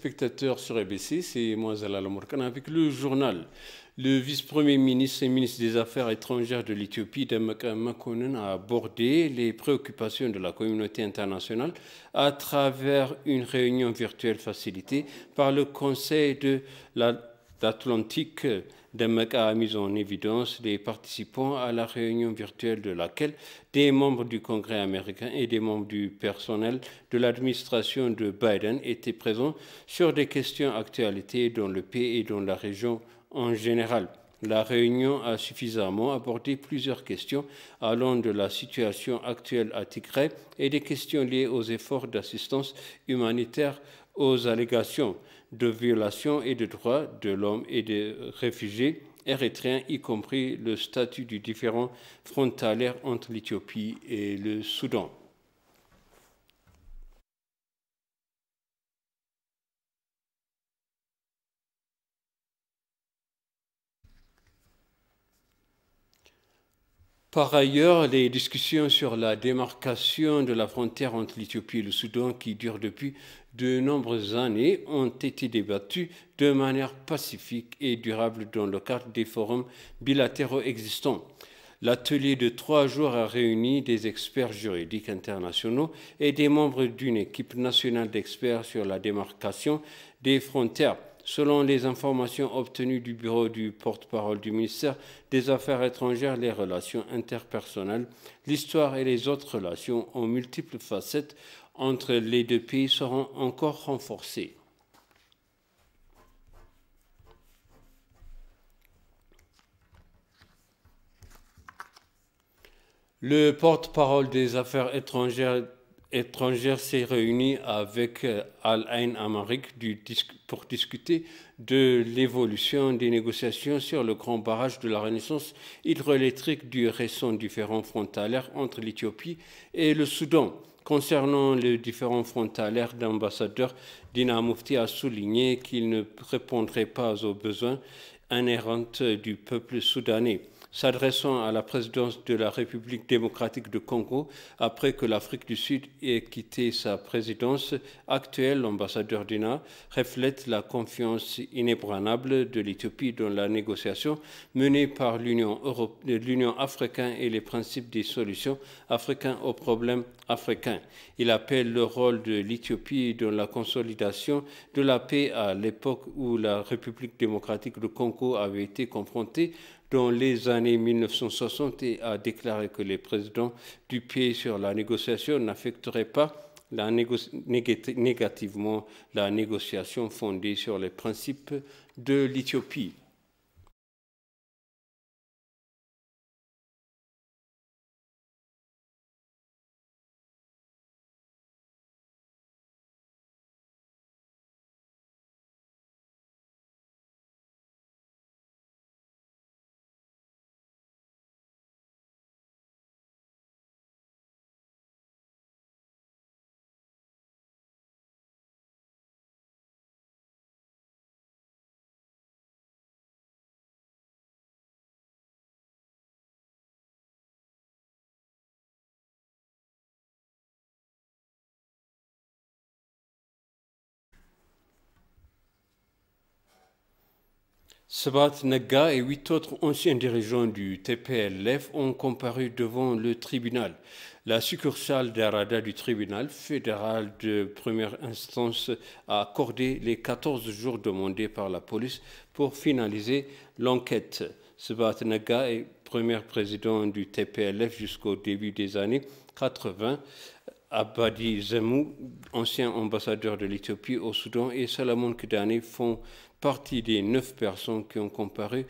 spectateurs sur ABC, c'est al avec le journal. Le vice-premier ministre et ministre des Affaires étrangères de l'Éthiopie, Demek Makonnen, a abordé les préoccupations de la communauté internationale à travers une réunion virtuelle facilitée par le Conseil de la l'Atlantique d'Amaka a mis en évidence les participants à la réunion virtuelle de laquelle des membres du Congrès américain et des membres du personnel de l'administration de Biden étaient présents sur des questions d'actualité dans le pays et dans la région en général. La réunion a suffisamment abordé plusieurs questions allant de la situation actuelle à Tigray et des questions liées aux efforts d'assistance humanitaire aux allégations de violations et de droits de l'homme et des réfugiés érythréens, y compris le statut du différent frontalier entre l'Éthiopie et le Soudan. Par ailleurs, les discussions sur la démarcation de la frontière entre l'Éthiopie et le Soudan, qui durent depuis de nombreuses années, ont été débattues de manière pacifique et durable dans le cadre des forums bilatéraux existants. L'atelier de trois jours a réuni des experts juridiques internationaux et des membres d'une équipe nationale d'experts sur la démarcation des frontières. Selon les informations obtenues du bureau du porte-parole du ministère des Affaires étrangères, les relations interpersonnelles, l'histoire et les autres relations en multiples facettes entre les deux pays seront encore renforcées. Le porte-parole des affaires étrangères étrangère s'est réunie avec euh, Al Ain Amarik pour discuter de l'évolution des négociations sur le grand barrage de la Renaissance hydroélectrique du récent différent frontalier entre l'Éthiopie et le Soudan. Concernant le différent frontalaires, d'ambassadeur, Dina Mufti a souligné qu'il ne répondrait pas aux besoins inhérents du peuple soudanais s'adressant à la présidence de la République démocratique du Congo après que l'Afrique du Sud ait quitté sa présidence actuelle, l'ambassadeur Dina reflète la confiance inébranlable de l'Éthiopie dans la négociation menée par l'Union africaine et les principes des solutions africaines aux problèmes africains. Il appelle le rôle de l'Éthiopie dans la consolidation de la paix à l'époque où la République démocratique du Congo avait été confrontée dans les années 1960 et a déclaré que les présidents du pied sur la négociation n'affecteraient pas négativement la négociation fondée sur les principes de l'Éthiopie. Sabat Naga et huit autres anciens dirigeants du TPLF ont comparu devant le tribunal. La succursale d'Arada du tribunal fédéral de première instance a accordé les 14 jours demandés par la police pour finaliser l'enquête. Sabat Naga est premier président du TPLF jusqu'au début des années 80 Abadi Zemou, ancien ambassadeur de l'Éthiopie au Soudan, et Salamon Kidani, font partie des neuf personnes qui ont comparu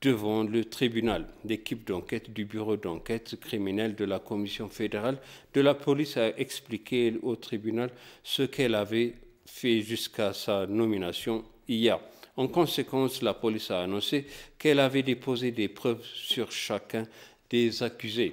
devant le tribunal. L'équipe d'enquête du bureau d'enquête criminelle de la Commission fédérale de la police a expliqué au tribunal ce qu'elle avait fait jusqu'à sa nomination hier. En conséquence, la police a annoncé qu'elle avait déposé des preuves sur chacun des accusés.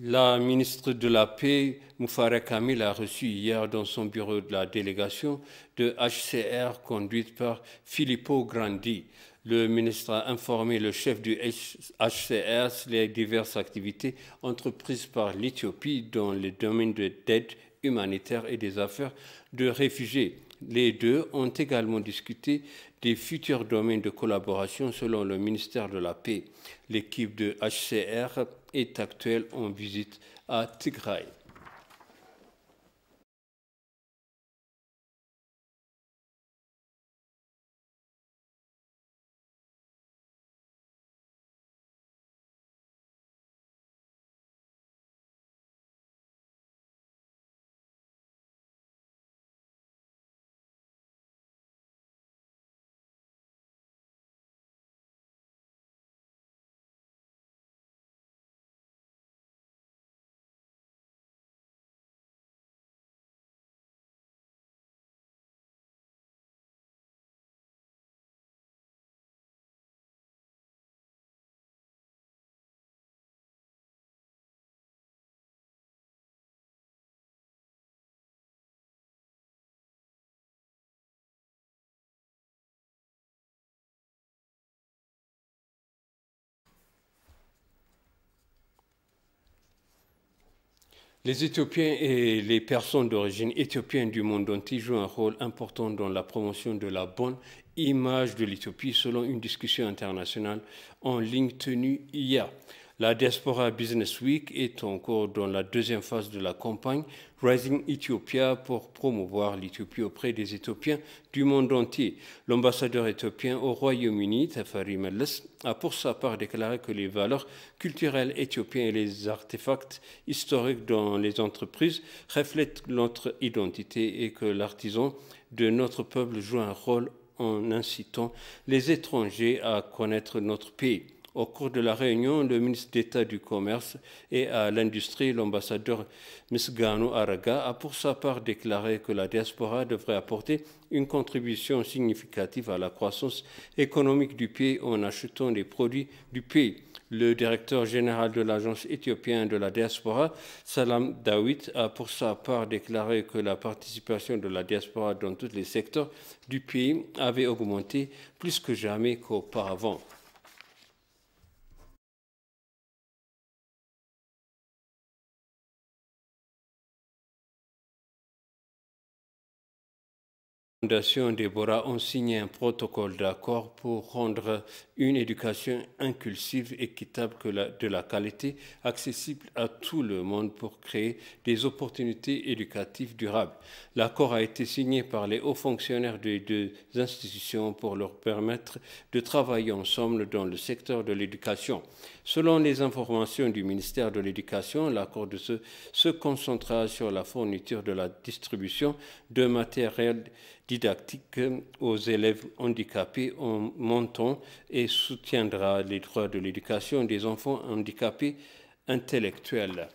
La ministre de la Paix, Moufara Kamil, a reçu hier dans son bureau de la délégation de HCR conduite par Filippo Grandi. Le ministre a informé le chef du HCR sur les diverses activités entreprises par l'Éthiopie dans les domaines de l'aide humanitaire et des affaires de réfugiés. Les deux ont également discuté des futurs domaines de collaboration selon le ministère de la Paix. L'équipe de HCR est actuelle en visite à Tigray. Les Éthiopiens et les personnes d'origine éthiopienne du monde entier jouent un rôle important dans la promotion de la bonne image de l'Éthiopie selon une discussion internationale en ligne tenue hier. La Diaspora Business Week est encore dans la deuxième phase de la campagne Rising Ethiopia pour promouvoir l'Éthiopie auprès des Éthiopiens du monde entier. L'ambassadeur éthiopien au Royaume-Uni, Tafari Melles, a pour sa part déclaré que les valeurs culturelles éthiopiennes et les artefacts historiques dans les entreprises reflètent notre identité et que l'artisan de notre peuple joue un rôle en incitant les étrangers à connaître notre pays. Au cours de la réunion, le ministre d'État du Commerce et à l'Industrie, l'ambassadeur Misgano Araga, a pour sa part déclaré que la diaspora devrait apporter une contribution significative à la croissance économique du pays en achetant des produits du pays. Le directeur général de l'Agence éthiopienne de la diaspora, Salam Dawit, a pour sa part déclaré que la participation de la diaspora dans tous les secteurs du pays avait augmenté plus que jamais qu'auparavant. Fondation Déborah ont signé un protocole d'accord pour rendre une éducation inclusive, équitable, de la qualité, accessible à tout le monde pour créer des opportunités éducatives durables. L'accord a été signé par les hauts fonctionnaires des deux institutions pour leur permettre de travailler ensemble dans le secteur de l'éducation. Selon les informations du ministère de l'Éducation, l'accord se concentra sur la fourniture de la distribution de matériel didactique aux élèves handicapés en montant et soutiendra les droits de l'éducation des enfants handicapés intellectuels.